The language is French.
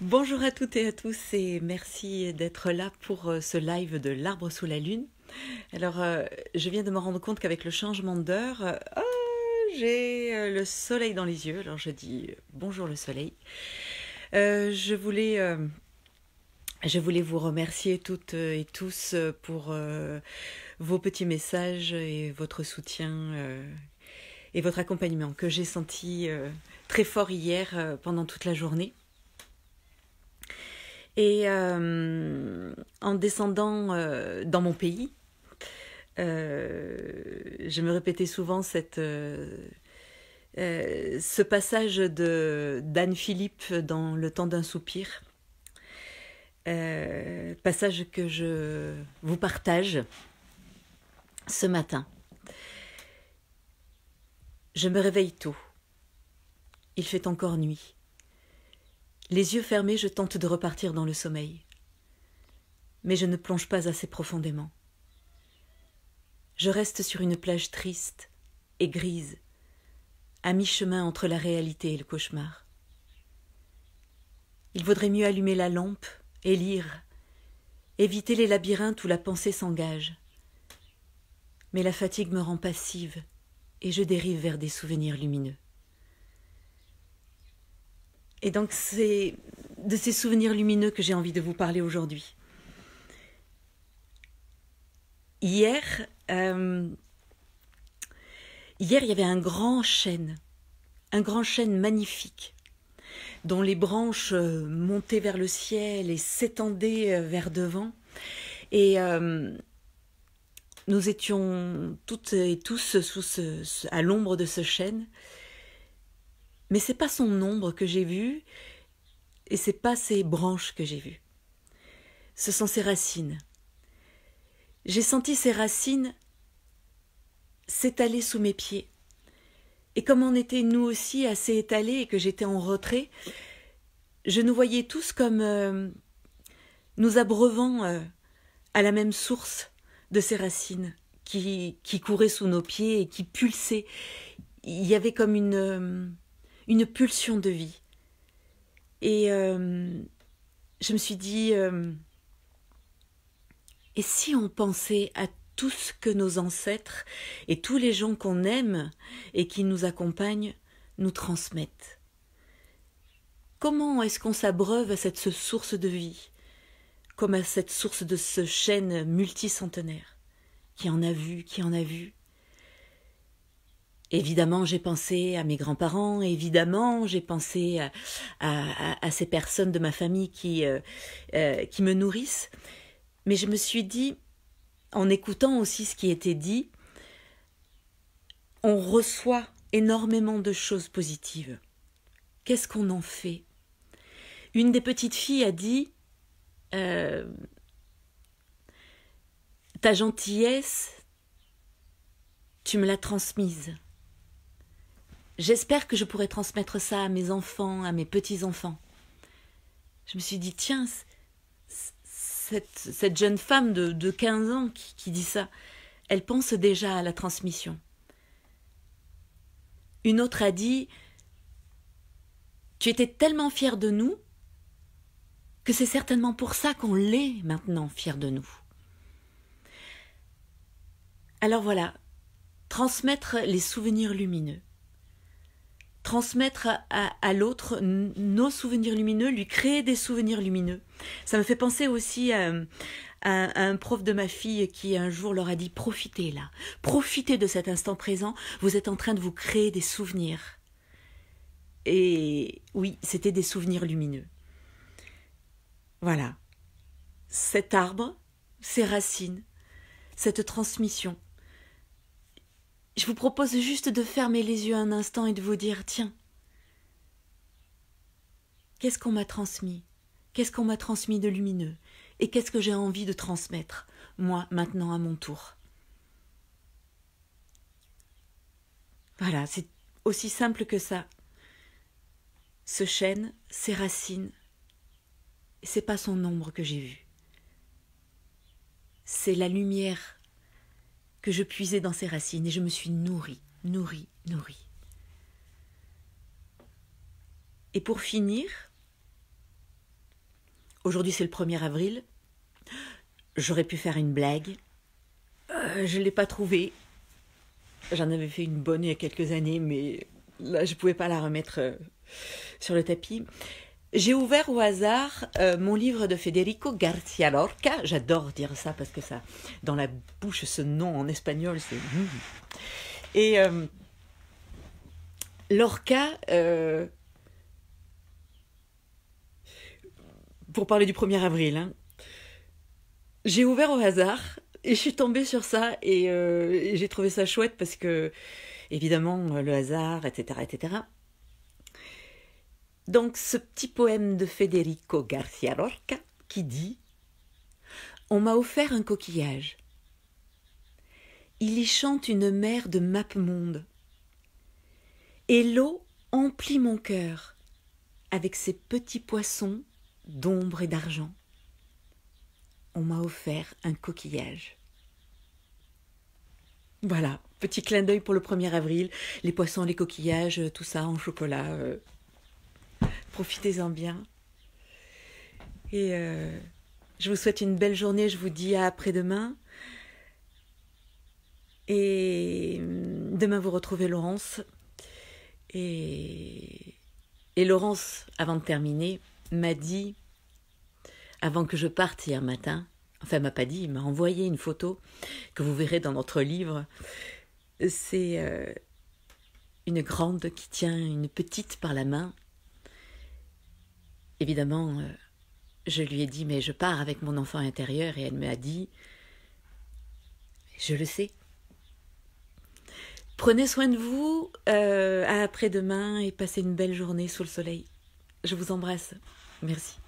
Bonjour à toutes et à tous et merci d'être là pour euh, ce live de l'arbre sous la lune. Alors, euh, je viens de me rendre compte qu'avec le changement d'heure, euh, oh, j'ai le soleil dans les yeux. Alors, je dis bonjour le soleil. je voulais je voulais vous remercier toutes et tous pour vos petits messages et votre soutien et votre accompagnement que j'ai senti très fort hier pendant toute la journée. Et euh, en descendant euh, dans mon pays, euh, je me répétais souvent cette, ce passage de d'Anne Philippe dans Le temps d'un soupir. passage que je vous partage ce matin. Je me réveille tôt. Il fait encore nuit. Les yeux fermés, je tente de repartir dans le sommeil. Mais je ne plonge pas assez profondément. Je reste sur une plage triste et grise, à mi-chemin entre la réalité et le cauchemar. Il vaudrait mieux allumer la lampe et lire, éviter les labyrinthes où la pensée s'engage. Mais la fatigue me rend passive et je dérive vers des souvenirs lumineux. Et donc c'est de ces souvenirs lumineux que j'ai envie de vous parler aujourd'hui. Hier, euh, hier il y avait un grand chêne, un grand chêne magnifique dont les branches euh, montaient vers le ciel et s'étendaient euh, vers devant. Et nous étions toutes et tous sous à l'ombre de ce chêne. Mais c'est pas son ombre que j'ai vue et c'est pas ses branches que j'ai vues. Ce sont ses racines. J'ai senti ses racines s'étaler sous mes pieds. Et comme on était nous aussi assez étalés et que j'étais en retrait, je nous voyais tous comme euh, nous abreuvant euh, à la même source de ces racines qui, qui couraient sous nos pieds et qui pulsaient. Il y avait comme une. Euh, une pulsion de vie. Et euh, je me suis dit, euh, et si on pensait à tout ce que nos ancêtres et tous les gens qu'on aime et qui nous accompagnent nous transmettent Comment est-ce qu'on s'abreuve à cette source de vie, comme à cette source de ce chêne multicentenaire, qui en a vu, qui en a vu, Évidemment, j'ai pensé à mes grands-parents, évidemment, j'ai pensé à, ces personnes de ma famille qui, euh, euh, qui me nourrissent. Mais je me suis dit, en écoutant aussi ce qui était dit, on reçoit énormément de choses positives. Qu'est-ce qu'on en fait Une des petites filles a dit euh, Ta gentillesse, tu me l'as transmise. J'espère que je pourrai transmettre ça à mes enfants, à mes petits-enfants. Je me suis dit, tiens, cette, jeune femme de, 15 ans qui, qui dit ça, elle pense déjà à la transmission. Une autre a dit, tu étais tellement fière de nous que c'est certainement pour ça qu'on l'est maintenant fière de nous. Alors voilà, transmettre les souvenirs lumineux transmettre à, l'autre nos souvenirs lumineux, lui créer des souvenirs lumineux. Ça me fait penser aussi euh, à, à, un prof de ma fille qui un jour leur a dit profitez là, profitez de cet instant présent, vous êtes en train de vous créer des souvenirs. Et oui, c'était des souvenirs lumineux. Voilà. Cet arbre, ses racines, cette transmission, je vous propose juste de fermer les yeux un instant et de vous dire tiens, qu'est-ce qu'on m'a transmis Qu'est-ce qu'on m'a transmis de lumineux Et qu'est-ce que j'ai envie de transmettre, moi, maintenant, à mon tour Voilà, c'est aussi simple que ça. Ce chêne, ses racines, c'est pas son ombre que j'ai vu. C'est la lumière je puisais dans ses racines et je me suis nourrie, nourrie, nourrie. Et pour finir, aujourd'hui c'est le 1er avril, j'aurais pu faire une blague. Euh, je ne l'ai pas trouvée. J'en avais fait une bonne il y a quelques années, mais là je ne pouvais pas la remettre euh, sur le tapis. J'ai ouvert au hasard euh, mon livre de Federico García Lorca. J'adore dire ça parce que ça, dans la bouche, ce nom en espagnol, c'est. Mmh. Et euh, Lorca, euh, pour parler du 1er avril, hein. j'ai ouvert au hasard et je suis tombée sur ça et, et j'ai trouvé ça chouette parce que, évidemment, le hasard, etc., etc. Donc ce petit poème de Federico Garcia Lorca qui dit On m'a offert un coquillage. Il y chante une mer de mappemonde. Et l'eau emplit mon cœur avec ses petits poissons d'ombre et d'argent. On m'a offert un coquillage. Voilà, petit clin d'œil pour le 1er avril, les poissons, les coquillages, tout ça en chocolat. Euh, profitez-en bien. Et euh, je vous souhaite une belle journée, je vous dis à après-demain. Et mm, demain, vous retrouvez Laurence. Et, et Laurence, avant de terminer, m'a dit, avant que je parte hier matin, enfin m'a pas dit, il m'a envoyé une photo que vous verrez dans notre livre. C'est euh, une grande qui tient une petite par la main Évidemment, euh, je lui ai dit, mais je pars avec mon enfant intérieur, et elle m'a dit, je le sais. Prenez soin de vous, euh, à après-demain, et passez une belle journée sous le soleil. Je vous embrasse. Merci.